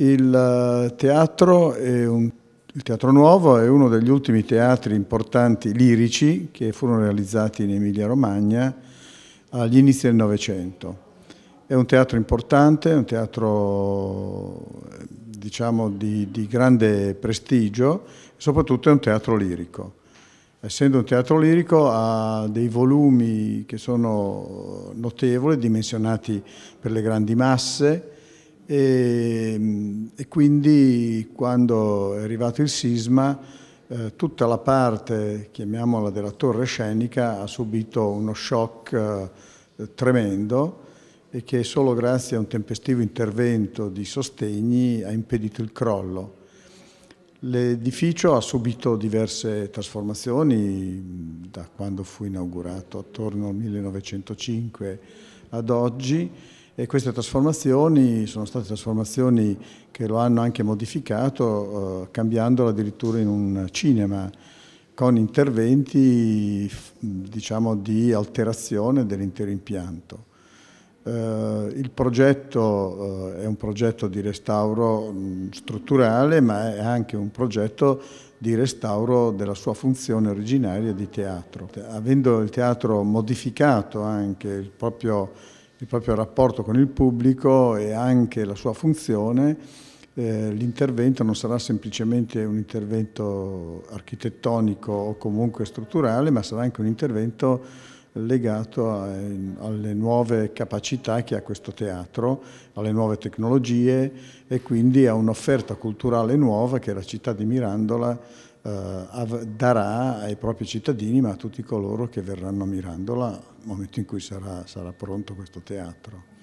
Il teatro, un, il teatro, Nuovo è uno degli ultimi teatri importanti lirici che furono realizzati in Emilia-Romagna agli inizi del Novecento. È un teatro importante, un teatro diciamo, di, di grande prestigio, soprattutto è un teatro lirico. Essendo un teatro lirico ha dei volumi che sono notevoli, dimensionati per le grandi masse, e, ehm, e quindi quando è arrivato il sisma eh, tutta la parte, chiamiamola, della torre scenica ha subito uno shock eh, tremendo e che solo grazie a un tempestivo intervento di sostegni ha impedito il crollo. L'edificio ha subito diverse trasformazioni da quando fu inaugurato attorno al 1905 ad oggi e queste trasformazioni sono state trasformazioni che lo hanno anche modificato, eh, cambiandolo addirittura in un cinema, con interventi diciamo, di alterazione dell'intero impianto. Eh, il progetto eh, è un progetto di restauro mh, mm, strutturale, ma è anche un progetto di restauro della sua funzione originaria di teatro. Avendo il teatro modificato anche il proprio il proprio rapporto con il pubblico e anche la sua funzione, eh, l'intervento non sarà semplicemente un intervento architettonico o comunque strutturale, ma sarà anche un intervento legato a, alle nuove capacità che ha questo teatro, alle nuove tecnologie e quindi a un'offerta culturale nuova che la città di Mirandola eh, darà ai propri cittadini, ma a tutti coloro che verranno a Mirandola momento in cui sarà, sarà pronto questo teatro.